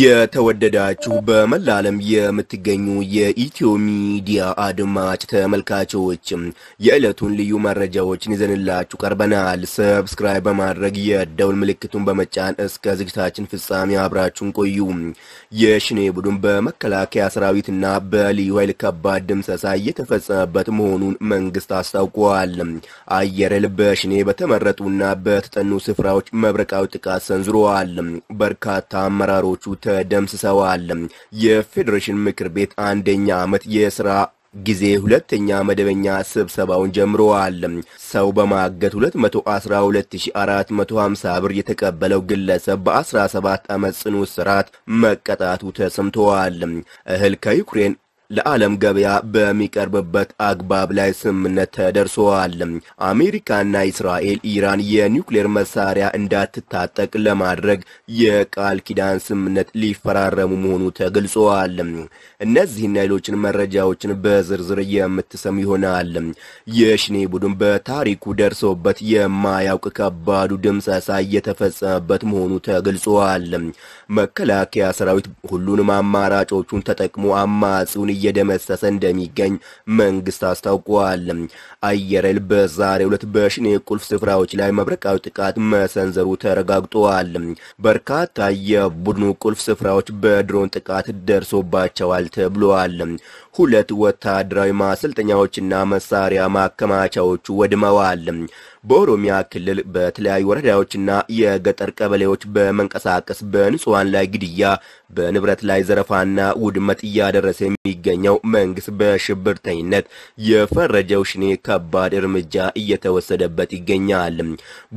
የተወደዳችሁ በመላ ዓለም የምትገኙ የኢትዮ ሚዲያ አድማጭ ተመልካቾች የዕለቱን ልዩ መረጃዎችን ይዘንላችሁ ቀርበናል። ሰብስክራይብ በማድረግ የደውል ምልክቱን በመጫን እስከ ዝግጅታችን ፍጻሜ አብራችሁን ቆዩ። የሽኔ ቡድን በመከላከያ ሰራዊትና በልዩ ኃይል ከባድ ድምሰሳ እየተፈጸመበት መሆኑን መንግስት አስታውቋል። አየር ኃይል በሽኔ በተመረጡና በተጠኑ ስፍራዎች መብረቃዊ ጥቃት ሰንዝረዋል። በርካታ አመራሮቹ ተደምስሰዋል። የፌዴሬሽን ምክር ቤት አንደኛ ዓመት የስራ ጊዜ ሁለተኛ መደበኛ ስብሰባውን ጀምረዋል። ሰው በማገት 212450 ብር የተቀበለው ግለሰብ በ17 ዓመት ጽኑ እስራት መቀጣቱ ተሰምተዋል። እህል ከዩክሬን ለዓለም ገበያ በሚቀርብበት አግባብ ላይ ስምምነት ተደርሷል። አሜሪካና እስራኤል ኢራን የኒውክሌር መሳሪያ እንዳትታጠቅ ለማድረግ የቃል ኪዳን ስምምነት ሊፈራረሙ መሆኑ ተገልጿል። እነዚህና ሌሎችን መረጃዎችን በዝርዝር የምትሰሙ ይሆናል። የሽኔ ቡድን በታሪኩ ደርሶበት የማያውቅ ከባዱ ድምሰሳ እየተፈጸመበት መሆኑ ተገልጿል። መከላከያ ሰራዊት ሁሉንም አማራጮቹን ተጠቅሞ አማጺውን እየደመሰሰ እንደሚገኝ መንግስት አስታውቋል። አየር ኃይል በዛሬው ዕለት በሽኔ ቁልፍ ስፍራዎች ላይ መብረቃዊ ጥቃት መሰንዘሩ ተረጋግጧል። በርካታ የቡድኑ ቁልፍ ስፍራዎች በድሮን ጥቃት ደርሶባቸዋል ተብሏል። ሁለት ወታደራዊ ማሰልጠኛዎችና መሳሪያ ማከማቻዎቹ ወድመዋል። በኦሮሚያ ክልል በተለያዩ ወረዳዎችና የገጠር ቀበሌዎች በመንቀሳቀስ በንጹሐን ላይ ግድያ፣ በንብረት ላይ ዘረፋና ውድመት እያደረሰ የሚገኘው መንግስት በሽብርተኝነት የፈረጀው ሽኔ ከባድ እርምጃ እየተወሰደበት ይገኛል።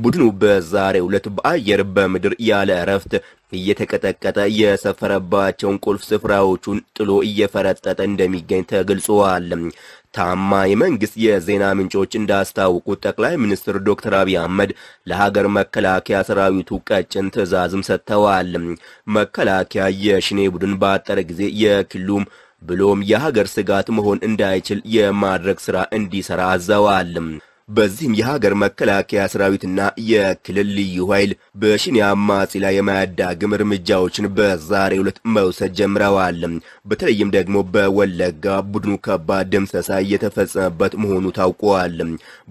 ቡድኑ በዛሬው ዕለት በአየር በምድር ያለ እረፍት እየተቀጠቀጠ የሰፈረባቸውን ቁልፍ ስፍራዎቹን ጥሎ እየፈረጠጠ እንደሚገኝ ተገልጿል። ታማ የመንግስት የዜና ምንጮች እንዳስታውቁት ጠቅላይ ሚኒስትር ዶክተር አብይ አህመድ ለሀገር መከላከያ ሰራዊቱ ቀጭን ትዕዛዝም ሰጥተዋል። መከላከያ የሽኔ ቡድን በአጠረ ጊዜ የክልሉም ብሎም የሀገር ስጋት መሆን እንዳይችል የማድረግ ስራ እንዲሰራ አዘዋል። በዚህም የሀገር መከላከያ ሰራዊትና የክልል ልዩ ኃይል በሽኔ አማጺ ላይ የማያዳግም እርምጃዎችን በዛሬው ዕለት መውሰድ ጀምረዋል። በተለይም ደግሞ በወለጋ ቡድኑ ከባድ ድምሰሳ እየተፈጸመበት መሆኑ ታውቋል።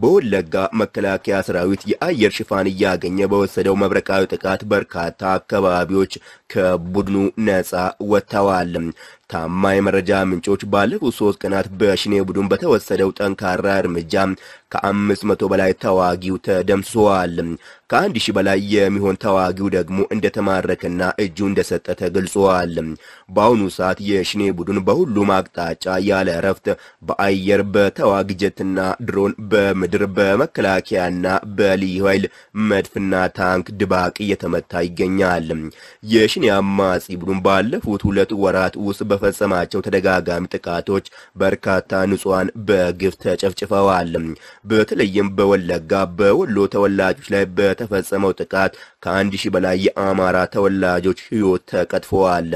በወለጋ መከላከያ ሰራዊት የአየር ሽፋን እያገኘ በወሰደው መብረቃዊ ጥቃት በርካታ አካባቢዎች ከቡድኑ ነጻ ወጥተዋል። ታማኝ መረጃ ምንጮች ባለፉት ሶስት ቀናት በሽኔ ቡድን በተወሰደው ጠንካራ እርምጃ ከአምስት መቶ በላይ ተዋጊው ተደምስሰዋል። ከአንድ ሺህ በላይ የሚሆን ተዋጊው ደግሞ እንደተማረከና እጁ እንደሰጠ ተገልጿል። በአሁኑ ሰዓት የሽኔ ቡድን በሁሉም አቅጣጫ ያለ እረፍት በአየር በተዋጊ ጀትና ድሮን፣ በምድር በመከላከያና በልዩ ኃይል መድፍና ታንክ ድባቅ እየተመታ ይገኛል። የሽኔ አማጺ ቡድን ባለፉት ሁለት ወራት ውስጥ በፈጸማቸው ተደጋጋሚ ጥቃቶች በርካታ ንጹሐን በግፍ ተጨፍጭፈዋል። በተለይም በወለጋ በወሎ ተወላጆች ላይ በ በተፈጸመው ጥቃት ከአንድ ሺህ በላይ የአማራ ተወላጆች ሕይወት ተቀጥፈዋል።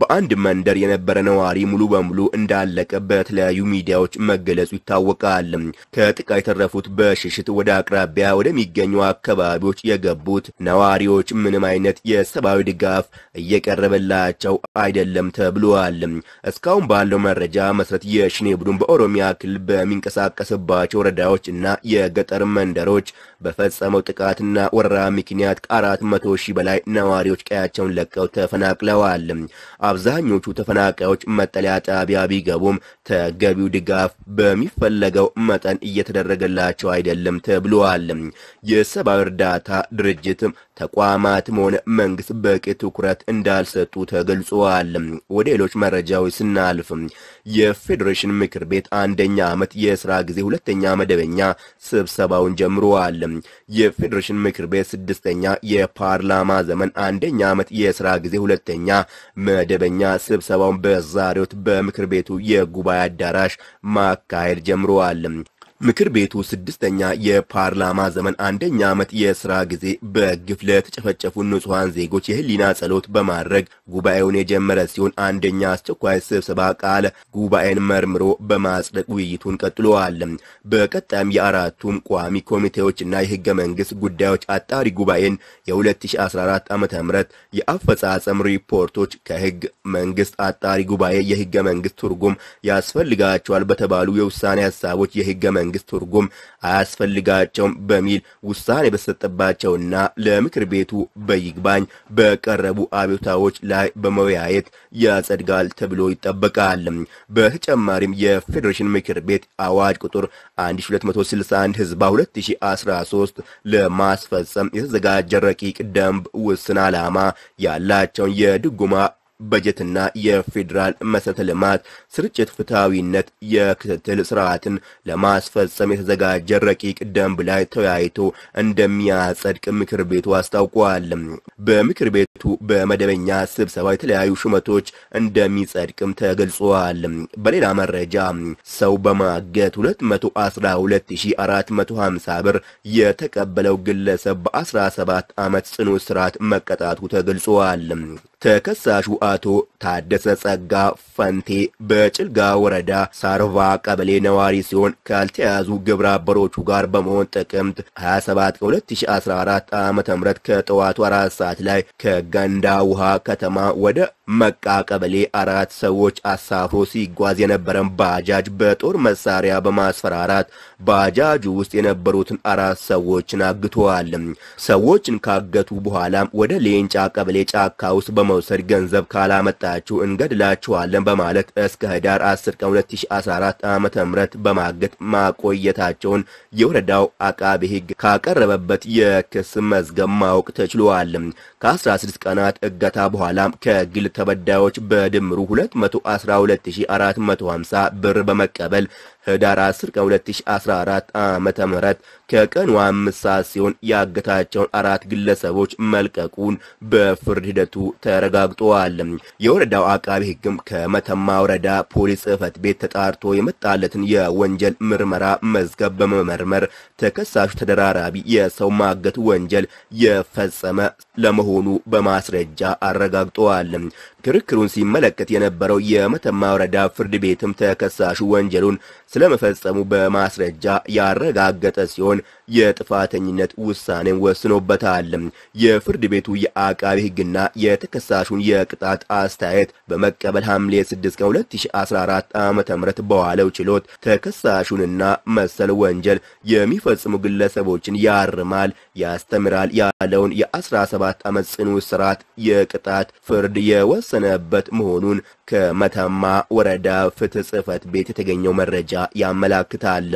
በአንድ መንደር የነበረ ነዋሪ ሙሉ በሙሉ እንዳለቀ በተለያዩ ሚዲያዎች መገለጹ ይታወቃል። ከጥቃ የተረፉት በሽሽት ወደ አቅራቢያ ወደሚገኙ አካባቢዎች የገቡት ነዋሪዎች ምንም አይነት የሰብአዊ ድጋፍ እየቀረበላቸው አይደለም ተብሏል። እስካሁን ባለው መረጃ መሰረት የሽኔ ቡድን በኦሮሚያ ክልል በሚንቀሳቀስባቸው ወረዳዎች እና የገጠር መንደሮች በፈጸመው ጥቃትና ወረራ ምክንያት ከአራት መቶ ሺህ በላይ ነዋሪዎች ቀያቸውን ለቀው ተፈናቅለዋል። አብዛኞቹ ተፈናቃዮች መጠለያ ጣቢያ ቢገቡም ተገቢው ድጋፍ በሚፈለገው መጠን እየተደረገላቸው አይደለም ተብሏል። የሰብአዊ እርዳታ ድርጅትም ተቋማትም ሆነ መንግስት በቂ ትኩረት እንዳልሰጡ ተገልጿል። ወደ ሌሎች መረጃዎች ስናልፍ የፌዴሬሽን ምክር ቤት አንደኛ ዓመት የስራ ጊዜ ሁለተኛ መደበኛ ስብሰባውን ጀምሯል። የፌዴሬሽን ምክር ቤት ስድስተኛ የፓርላማ ዘመን አንደኛ ዓመት የስራ ጊዜ ሁለተኛ መደ መደበኛ ስብሰባውን በዛሬው በምክር ቤቱ የጉባኤ አዳራሽ ማካሄድ ጀምረዋል። ምክር ቤቱ ስድስተኛ የፓርላማ ዘመን አንደኛ ዓመት የስራ ጊዜ በግፍ ለተጨፈጨፉ ንጹሐን ዜጎች የህሊና ጸሎት በማድረግ ጉባኤውን የጀመረ ሲሆን አንደኛ አስቸኳይ ስብሰባ ቃለ ጉባኤን መርምሮ በማጽደቅ ውይይቱን ቀጥሏል። በቀጣይም የአራቱም ቋሚ ኮሚቴዎችና የህገ መንግስት ጉዳዮች አጣሪ ጉባኤን የ2014 ዓ ም የአፈጻጸም ሪፖርቶች ከህግ መንግስት አጣሪ ጉባኤ የህገ መንግስት ትርጉም ያስፈልጋቸዋል በተባሉ የውሳኔ ሀሳቦች የህገ መንግስት ትርጉም አያስፈልጋቸውም በሚል ውሳኔ በተሰጠባቸውና ለምክር ቤቱ በይግባኝ በቀረቡ አቤቱታዎች ላይ በመወያየት ያጸድጋል ተብሎ ይጠበቃል። በተጨማሪም የፌዴሬሽን ምክር ቤት አዋጅ ቁጥር 1261 ህዝባ 2013 ለማስፈጸም የተዘጋጀ ረቂቅ ደንብ ውስን ዓላማ ያላቸውን የድጉማ በጀትና የፌዴራል መሰረተ ልማት ስርጭት ፍትሐዊነት የክትትል ስርዓትን ለማስፈጸም የተዘጋጀ ረቂቅ ደንብ ላይ ተወያይቶ እንደሚያጸድቅ ምክር ቤቱ አስታውቋል። በምክር ቤቱ በመደበኛ ስብሰባ የተለያዩ ሹመቶች እንደሚጸድቅም ተገልጿል። በሌላ መረጃ ሰው በማገት 212450 ብር የተቀበለው ግለሰብ በ17 ዓመት ጽኑ እስራት መቀጣቱ ተገልጿል። ተከሳሹ አቶ ታደሰ ጸጋ ፈንቴ በጭልጋ ወረዳ ሳርቫ ቀበሌ ነዋሪ ሲሆን ካልተያዙ ግብረ አበሮቹ ጋር በመሆን ጥቅምት 27 2014 ዓ ም ከጠዋቱ አራት ሰዓት ላይ ከገንዳ ውሃ ከተማ ወደ መቃ ቀበሌ አራት ሰዎች አሳፍሮ ሲጓዝ የነበረን ባጃጅ በጦር መሳሪያ በማስፈራራት ባጃጁ ውስጥ የነበሩትን አራት ሰዎችን አግተዋል። ሰዎችን ካገቱ በኋላም ወደ ሌንጫ ቀበሌ ጫካ ውስጥ በመውሰድ ገንዘብ ካላመጣችሁ እንገድላችኋለን በማለት እስከ ህዳር 10 ቀን 2014 ዓ.ም በማገት ማቆየታቸውን የወረዳው አቃቤ ህግ ካቀረበበት የክስ መዝገብ ማወቅ ተችሏል። ከ16 ቀናት እገታ በኋላ ከግል ተበዳዮች በድምሩ 212450 ብር በመቀበል ህዳር 10 ቀን 2014 ዓ.ም ከቀኑ አምስት ሰዓት ሲሆን ያገታቸውን አራት ግለሰቦች መልቀቁን በፍርድ ሂደቱ ተረጋግጧል። የወረዳው አቃቢ ህግም ከመተማ ወረዳ ፖሊስ ጽህፈት ቤት ተጣርቶ የመጣለትን የወንጀል ምርመራ መዝገብ በመመርመር ተከሳሹ ተደራራቢ የሰው ማገት ወንጀል የፈጸመ ለመሆኑ በማስረጃ አረጋግጠዋል። ክርክሩን ሲመለከት የነበረው የመተማ ወረዳ ፍርድ ቤትም ተከሳሹ ወንጀሉን ስለመፈጸሙ በማስረጃ ያረጋገጠ ሲሆን የጥፋተኝነት ውሳኔን ወስኖበታል። የፍርድ ቤቱ የአቃቢ ሕግና የተከሳሹን የቅጣት አስተያየት በመቀበል ሐምሌ 6 ቀን 2014 ዓ.ም በዋለው ችሎት ተከሳሹንና መሰል ወንጀል የሚፈጽሙ ግለሰቦችን ያርማል፣ ያስተምራል ያለውን የ17 ዓመት ጽኑ እስራት የቅጣት ፍርድ የወሰ የተወሰነበት መሆኑን ከመተማ ወረዳ ፍትህ ጽህፈት ቤት የተገኘው መረጃ ያመላክታል።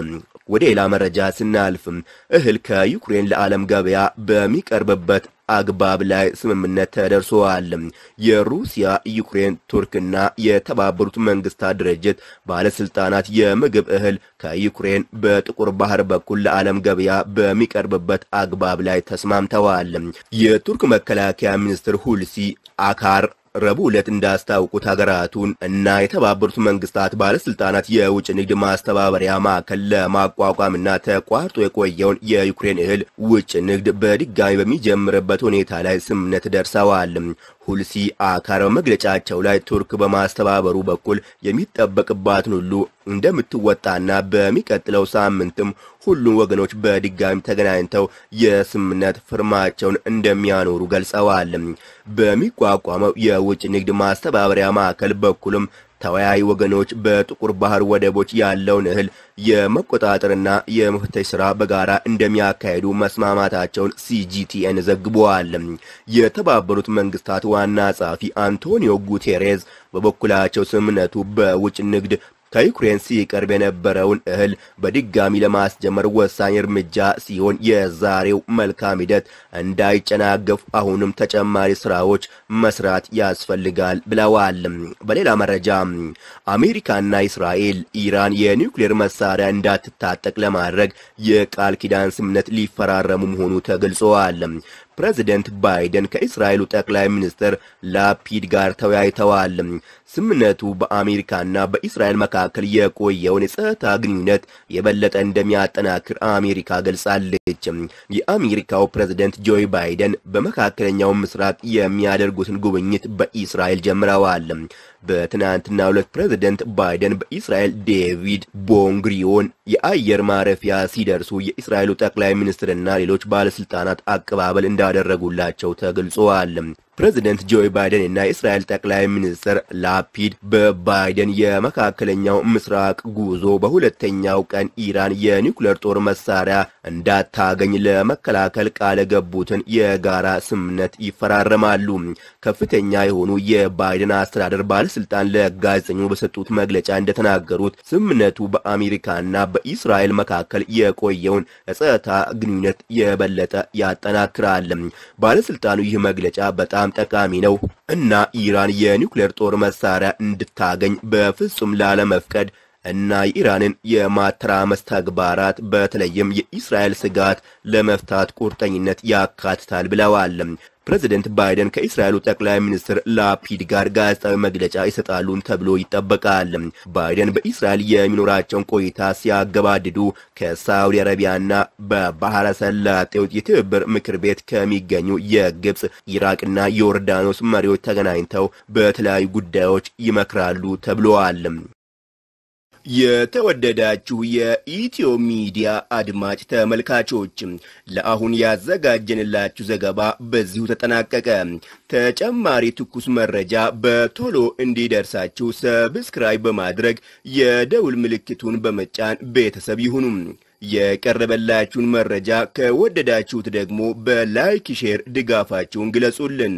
ወደ ሌላ መረጃ ስናልፍም እህል ከዩክሬን ለዓለም ገበያ በሚቀርብበት አግባብ ላይ ስምምነት ተደርሰዋል። የሩሲያ ዩክሬን፣ ቱርክና የተባበሩት መንግስታት ድርጅት ባለስልጣናት የምግብ እህል ከዩክሬን በጥቁር ባህር በኩል ለዓለም ገበያ በሚቀርብበት አግባብ ላይ ተስማምተዋል። የቱርክ መከላከያ ሚኒስትር ሁልሲ አካር ረቡዕ ዕለት እንዳስታውቁት ሀገራቱን እና የተባበሩት መንግስታት ባለስልጣናት የውጭ ንግድ ማስተባበሪያ ማዕከል ለማቋቋምና ተቋርጦ የቆየውን የዩክሬን እህል ውጭ ንግድ በድጋሚ በሚጀምርበት ሁኔታ ላይ ስምምነት ደርሰዋል። ሁልሲ አካር በመግለጫቸው ላይ ቱርክ በማስተባበሩ በኩል የሚጠበቅባትን ሁሉ እንደምትወጣና በሚቀጥለው ሳምንትም ሁሉም ወገኖች በድጋሚ ተገናኝተው የስምምነት ፍርማቸውን እንደሚያኖሩ ገልጸዋል። በሚቋቋመው የውጭ ንግድ ማስተባበሪያ ማዕከል በኩልም ተወያይ ወገኖች በጥቁር ባህር ወደቦች ያለውን እህል የመቆጣጠርና የመፍተሽ ስራ በጋራ እንደሚያካሂዱ መስማማታቸውን ሲጂቲኤን ዘግቧል። የተባበሩት መንግስታት ዋና ጸሐፊ አንቶኒዮ ጉቴሬዝ በበኩላቸው ስምምነቱ በውጭ ንግድ ከዩክሬን ሲቀርብ የነበረውን እህል በድጋሚ ለማስጀመር ወሳኝ እርምጃ ሲሆን የዛሬው መልካም ሂደት እንዳይጨናገፍ አሁንም ተጨማሪ ስራዎች መስራት ያስፈልጋል ብለዋል። በሌላ መረጃ አሜሪካና እስራኤል ኢራን የኒውክሌር መሳሪያ እንዳትታጠቅ ለማድረግ የቃል ኪዳን ስምነት ሊፈራረሙ መሆኑ ተገልጸዋል። ፕሬዚደንት ባይደን ከእስራኤሉ ጠቅላይ ሚኒስትር ላፒድ ጋር ተወያይተዋል። ስምነቱ በአሜሪካና በእስራኤል መካከል የቆየውን የጸጥታ ግንኙነት የበለጠ እንደሚያጠናክር አሜሪካ ገልጻለች። የአሜሪካው ፕሬዚደንት ጆ ባይደን በመካከለኛው ምስራቅ የሚያደርጉትን ጉብኝት በእስራኤል ጀምረዋል። በትናንትና ሁለት ፕሬዚደንት ባይደን በእስራኤል ዴቪድ ቦንግሪዮን የአየር ማረፊያ ሲደርሱ የእስራኤሉ ጠቅላይ ሚኒስትርና ሌሎች ባለስልጣናት አቀባበል እንዳ እንዳደረጉላቸው ተገልጿል። ፕሬዚደንት ጆ ባይደን እና የእስራኤል ጠቅላይ ሚኒስትር ላፒድ በባይደን የመካከለኛው ምስራቅ ጉዞ በሁለተኛው ቀን ኢራን የኒውክሌር ጦር መሳሪያ እንዳታገኝ ለመከላከል ቃል ገቡትን የጋራ ስምምነት ይፈራረማሉ። ከፍተኛ የሆኑ የባይደን አስተዳደር ባለስልጣን ለጋዜጠኞች በሰጡት መግለጫ እንደተናገሩት ስምምነቱ በአሜሪካና በእስራኤል መካከል የቆየውን ጸጥታ ግንኙነት የበለጠ ያጠናክራል። ባለስልጣኑ ይህ መግለጫ በጣም በጣም ጠቃሚ ነው እና ኢራን የኒውክሌር ጦር መሳሪያ እንድታገኝ በፍጹም ላለመፍቀድ እና የኢራንን የማተራመስ ተግባራት በተለይም የእስራኤል ስጋት ለመፍታት ቁርጠኝነት ያካትታል ብለዋል። ፕሬዚደንት ባይደን ከእስራኤሉ ጠቅላይ ሚኒስትር ላፒድ ጋር ጋዜጣዊ መግለጫ ይሰጣሉን ተብሎ ይጠበቃል። ባይደን በእስራኤል የሚኖራቸውን ቆይታ ሲያገባድዱ ከሳውዲ አረቢያና በባህረ ሰላጤው የትብብር ምክር ቤት ከሚገኙ የግብፅ ኢራቅና የዮርዳኖስ መሪዎች ተገናኝተው በተለያዩ ጉዳዮች ይመክራሉ ተብለዋል። የተወደዳችሁ የኢትዮ ሚዲያ አድማጭ ተመልካቾች ለአሁን ያዘጋጀንላችሁ ዘገባ በዚሁ ተጠናቀቀ። ተጨማሪ ትኩስ መረጃ በቶሎ እንዲደርሳችሁ ሰብስክራይብ በማድረግ የደውል ምልክቱን በመጫን ቤተሰብ ይሁኑ። የቀረበላችሁን መረጃ ከወደዳችሁት ደግሞ በላይክ ሼር ድጋፋችሁን ግለጹልን።